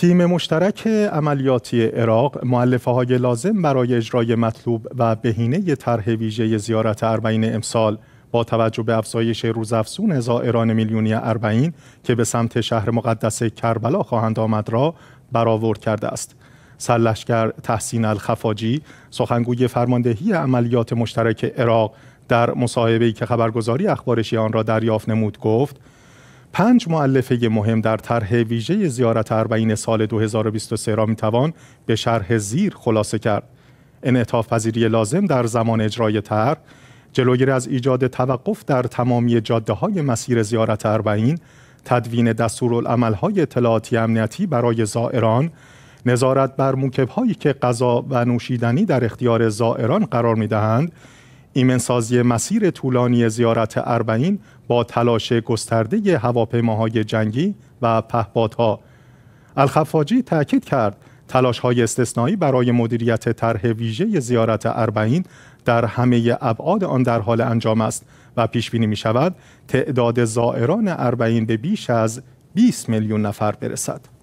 تیم مشترک عملیاتی عراق معلفه های لازم برای اجرای مطلوب و بهینه طرح ویژه زیارت اربعین امسال با توجه به افزایش روزافزون زائران میلیونی اربعین که به سمت شهر مقدس کربلا خواهند آمد را برآورد کرده است سرلشکر تحسین الخفاجی سخنگوی فرماندهی عملیات مشترک عراق در مصاحبه‌ای که خبرگزاری اخبارشی آن را دریافت نمود گفت پنج معلفه مهم در طرح ویژه زیارت اربعین سال 2023 را میتوان به شرح زیر خلاصه کرد انعطاف پذیری لازم در زمان اجرای طرح جلوگیری از ایجاد توقف در تمامی جاده های مسیر زیارت اربعین تدوین های اطلاعاتی امنیتی برای زائران نظارت بر موکب هایی که غذا و نوشیدنی در اختیار زائران قرار می ایمنسازی مسیر طولانی زیارت اربعین با تلاش گسترده هواپیماهای جنگی و پهپادها الخفاجی تاکید کرد تلاش های استثنایی برای مدیریت طرح ویژه زیارت اربعین در همه ابعاد آن در حال انجام است و پیش بینی می شود تعداد زائران اربعین به بیش از 20 میلیون نفر برسد.